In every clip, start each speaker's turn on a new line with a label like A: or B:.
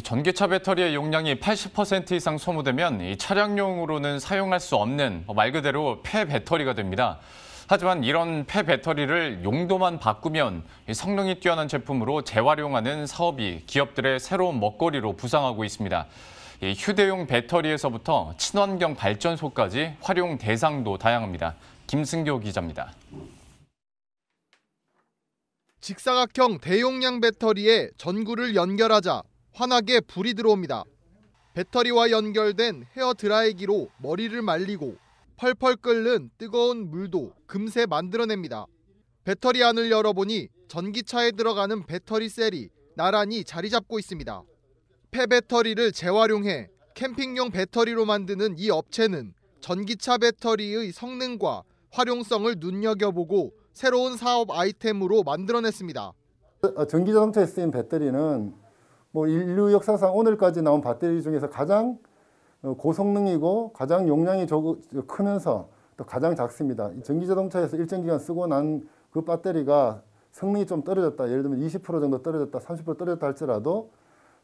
A: 전기차 배터리의 용량이 80% 이상 소모되면 이 차량용으로는 사용할 수 없는 어, 말 그대로 폐 배터리가 됩니다. 하지만 이런 폐 배터리를 용도만 바꾸면 성능이 뛰어난 제품으로 재활용하는 사업이 기업들의 새로운 먹거리로 부상하고 있습니다. 휴대용 배터리에서부터 친환경 발전소까지 활용 대상도 다양합니다. 김승교 기자입니다.
B: 직사각형 대용량 배터리에 전구를 연결하자 환하게 불이 들어옵니다. 배터리와 연결된 헤어 드라이기로 머리를 말리고 펄펄 끓는 뜨거운 물도 금세 만들어냅니다. 배터리 안을 열어보니 전기차에 들어가는 배터리 셀이 나란히 자리 잡고 있습니다. 폐배터리를 재활용해 캠핑용 배터리로 만드는 이 업체는 전기차 배터리의 성능과 활용성을 눈여겨보고 새로운 사업 아이템으로 만들어냈습니다.
C: 어, 전기자동차에 쓰인 배터리는 뭐 인류 역사상 오늘까지 나온 배터리 중에서 가장 어, 고성능이고 가장 용량이 적으, 크면서 또 가장 작습니다. 전기 자동차에서 일정 기간 쓰고 난 그 배터리가 성능이 좀 떨어졌다. 예를 들면 20% 정도 떨어졌다, 30% 떨어졌다 할지라도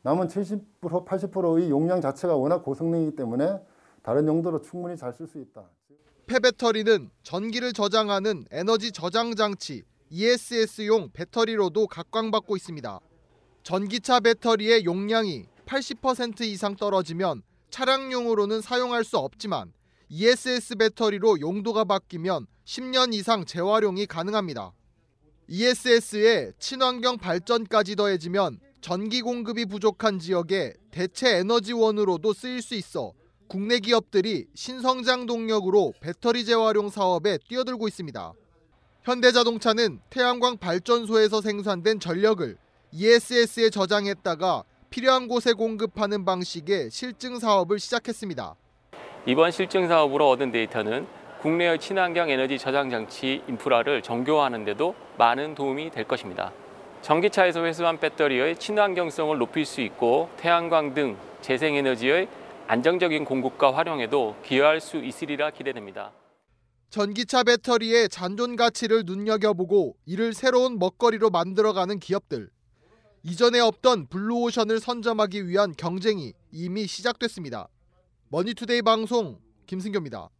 C: 남은 70%, 80%의 용량 자체가 워낙 고성능이기 때문에 다른 용도로 충분히 잘 쓸 수 있다.
B: 폐배터리는 전기를 저장하는 에너지 저장 장치 ESS용 배터리로도 각광받고 있습니다. 전기차 배터리의 용량이 80% 이상 떨어지면 차량용으로는 사용할 수 없지만 ESS 배터리로 용도가 바뀌면 10년 이상 재활용이 가능합니다. ESS에 친환경 발전까지 더해지면 전기 공급이 부족한 지역에 대체 에너지원으로도 쓰일 수 있어 국내 기업들이 신성장 동력으로 배터리 재활용 사업에 뛰어들고 있습니다. 현대자동차는 태양광 발전소에서 생산된 전력을 ESS에 저장했다가 필요한 곳에 공급하는 방식의 실증 사업을 시작했습니다.
D: 이번 실증 사업으로 얻은 데이터는 국내의 친환경 에너지 저장 장치 인프라를 정교화하는 데도 많은 도움이 될 것입니다. 전기차에서 회수한 배터리의 친환경성을 높일 수 있고 태양광 등 재생에너지의 안정적인 공급과 활용에도 기여할 수 있으리라 기대됩니다.
B: 전기차 배터리의 잔존 가치를 눈여겨보고 이를 새로운 먹거리로 만들어가는 기업들. 이전에 없던 블루오션을 선점하기 위한 경쟁이 이미 시작됐습니다. 머니투데이 방송 김승교입니다.